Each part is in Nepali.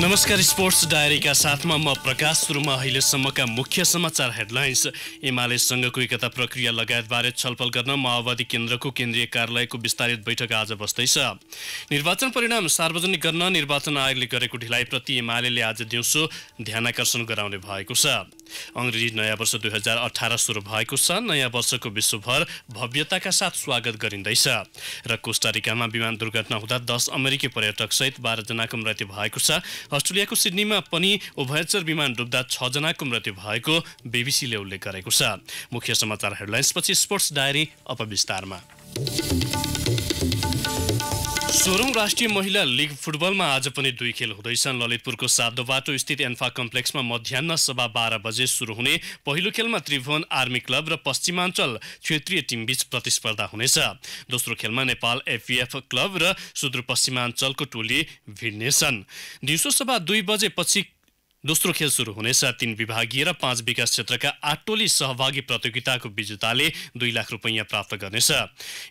नमस्कार स्पोर्ट्स डायरीका साथमा म प्रकाश सुरुमा अहिलेसम्मका मुख्य समाचार हेडलाइन्स एमालेसँगको एकता प्रक्रिया लगायतबारे छलफल गर्न माओवादी केन्द्रको केन्द्रीय कार्यालयको विस्तारित बैठक आज बस्दैछ निर्वाचन परिणाम सार्वजनिक गर्न निर्वाचन आयोगले गरेको ढिलाइप्रति एमाले आज दिउँसो ध्यानकर्षण गराउने भएको छ अङ्ग्रेजी नयाँ वर्ष दुई हजार अठार सुरु भएको छ नयाँ वर्षको विश्वभर भव्यताका साथ स्वागत गरिँदैछ र कोस्टारिकामा विमान दुर्घटना हुँदा दस अमेरिकी पर्यटक पर्यटकसहित बाह्रजनाको मृत्यु भएको छ अस्ट्रेलियाको सिडनीमा पनि उभयचर विमान डुब्दा छजनाको मृत्यु भएको बिबिसीले उल्लेख गरेको छ मुख्य समाचार हेडलाइन्सपछि स्पोर्ट्स डायरी अपविस्तारमा विस्तारमा सोह्रौँ राष्ट्रिय महिला लिग फुटबलमा आज पनि दुई खेल हुँदैछन् ललितपुरको बाटो स्थित एन्फा कम्प्लेक्समा मध्याह सभा बाह्र बजे सुरु हुने पहिलो खेलमा त्रिभुवन आर्मी क्लब र पश्चिमाञ्चल क्षेत्रीय टिमबीच प्रतिस्पर्धा हुनेछ दोस्रो खेलमा नेपाल एफिएफ क्लब र सुदूरपश्चिमाञ्चलको टोली भिड्नेछन् दिउँसो सभा दुई बजेपछि दोस्रो खेल सुरु हुनेछ तीन विभागीय र पाँच विकास क्षेत्रका आठ टोली सहभागी प्रतियोगिताको विजेताले दुई लाख रुपियाँ प्राप्त गर्नेछ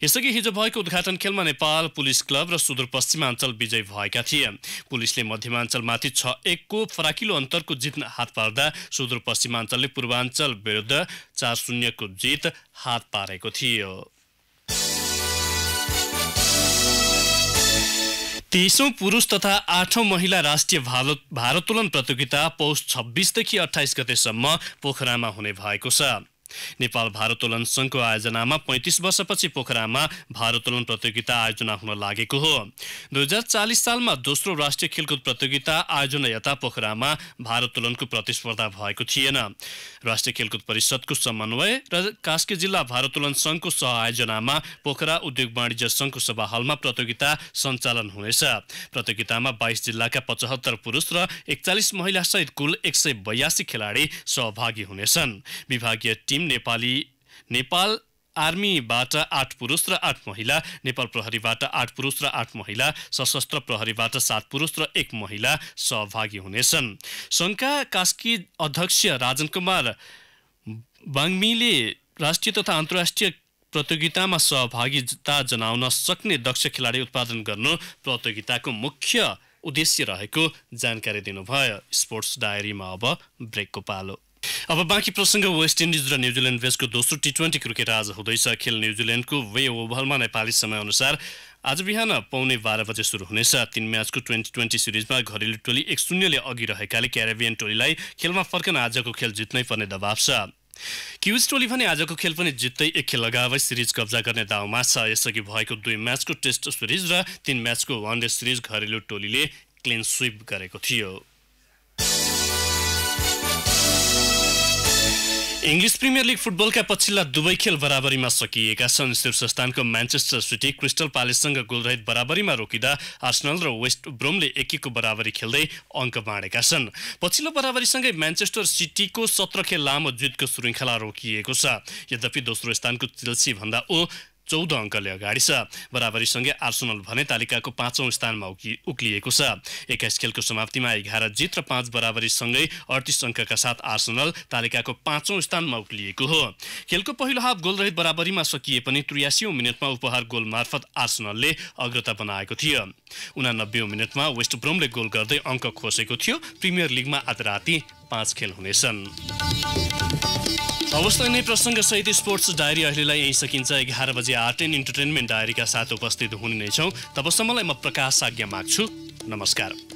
यसअघि हिजो भएको उद्घाटन खेलमा नेपाल पुलिस क्लब र सुदूरपश्चिमाञ्चल विजयी भएका थिए पुलिसले मध्यमाञ्चलमाथि छ एकको फराकिलो अन्तरको जित हात पार्दा सुदूरपश्चिमाञ्चलले पूर्वाञ्चल विरुद्ध चार शून्यको जित हात पारेको थियो तेइसौँ पुरुष तथा आठौँ महिला राष्ट्रिय भारत भारोत्तोलन प्रतियोगिता पौष छब्बिसदेखि अठाइस गतेसम्म पोखरामा हुने भएको छ नेपाल भारोत्तोलन सङ्घको आयोजनामा पैँतिस वर्षपछि पोखरामा भारोत्तोलन प्रतियोगिता आयोजना हुन लागेको हो दुई हजार चालिस सालमा दोस्रो राष्ट्रिय खेलकुद प्रतियोगिता आयोजना यता पोखरामा भारोत्तोलनको प्रतिस्पर्धा भएको थिएन राष्ट्रिय खेलकुद परिषदको समन्वय र कास्की जिल्ला भारोत्तोलन सङ्घको सहआयोजनामा पोखरा उद्योग वाणिज्य सङ्घको सभा हलमा प्रतियोगिता सञ्चालन हुनेछ प्रतियोगितामा बाइस जिल्लाका पचहत्तर पुरुष र एकचालिस महिलासहित कुल एक सय बयासी खेलाडी सहभागी हुनेछन् विभागीय किम नेपाली नेपाल आर्मीबाट आठ पुरुष र आठ महिला नेपाल प्रहरीबाट आठ पुरुष र आठ महिला सशस्त्र प्रहरीबाट सात पुरुष र एक महिला सहभागी हुनेछन् सङ्घका कास्की अध्यक्ष राजन कुमार बाङ्मीले राष्ट्रिय तथा अन्तर्राष्ट्रिय प्रतियोगितामा सहभागिता जनाउन सक्ने दक्ष खेलाडी उत्पादन गर्नु प्रतियोगिताको मुख्य उद्देश्य रहेको जानकारी दिनुभयो स्पोर्ट्स डायरीमा अब ब्रेकको पालो अब बाँकी प्रसङ्ग वेस्ट इन्डिज र न्युजिल्यान्ड बेचको दोस्रो टी ट्वेन्टी क्रिकेट आज हुँदैछ खेल न्युजिल्यान्डको वे ओभरमा नेपाली समयअनुसार आज बिहान पाउने बाह्र बजे सुरु हुनेछ तीन म्याचको ट्वेन्टी ट्वेन्टी सिरिजमा घरेलु टोली एक शून्यले अघि रहेकाले क्यारेबियन टोलीलाई खेलमा फर्कन आजको खेल जित्नै पर्ने दबाव छ क्युज टोली भने आजको खेल पनि जित्दै एक खेल लगावै सिरिज कब्जा गर्ने दाउमा छ यसअघि भएको दुई म्याचको टेस्ट सिरिज र तीन म्याचको वान डे सिरिज घरेलु टोलीले क्लिन स्विप गरेको थियो इङ्ग्लिस प्रिमियर लिग फुटबलका पछिल्ला दुवै खेल बराबरीमा सकिएका छन् शीर्ष स्थानको म्यान्चेस्टर सिटी क्रिस्टल प्यालेससँग गोलरहित बराबरीमा रोकिँदा आर्सनल र वेस्ट ब्रोमले एकको बराबरी खेल्दै अङ्क बाँडेका छन् पछिल्लो बराबरीसँगै म्यान्चेस्टर सिटीको सत्र खेल लामो जितको श्रृङ्खला रोकिएको छ यद्यपि दोस्रो स्थानको चिल्सी भन्दा ऊ चौध अङ्कले अगाडि छ बराबरीसँगै आर्सनल भने तालिकाको पाँचौँ स्थानमा उक्लिएको छ एक्काइस खेलको समाप्तिमा एघार जित र पाँच बराबरीसँगै अडतिस अङ्कका साथ आर्सनल तालिकाको पाँचौँ स्थानमा उक्लिएको हो खेलको पहिलो हाफ गोलरहित बराबरीमा सकिए पनि त्रियासी मिनटमा उपहार गोल मार्फत आर्सनलले अग्रता बनाएको थियो उनानब्बे मिनटमा वेस्ट ब्रोमले गोल गर्दै अङ्क खोसेको थियो प्रिमियर लिगमा आज राति पाँच खेल हुनेछन् हवस् नै प्रसङ्ग सहित स्पोर्ट्स डायरी अहिलेलाई यहीँ सकिन्छ एघार बजे आर्ट एन्ड इन्टरटेनमेन्ट डायरीका साथ उपस्थित हुने नै छौँ तबसम्मलाई म प्रकाश आज्ञा माग्छु नमस्कार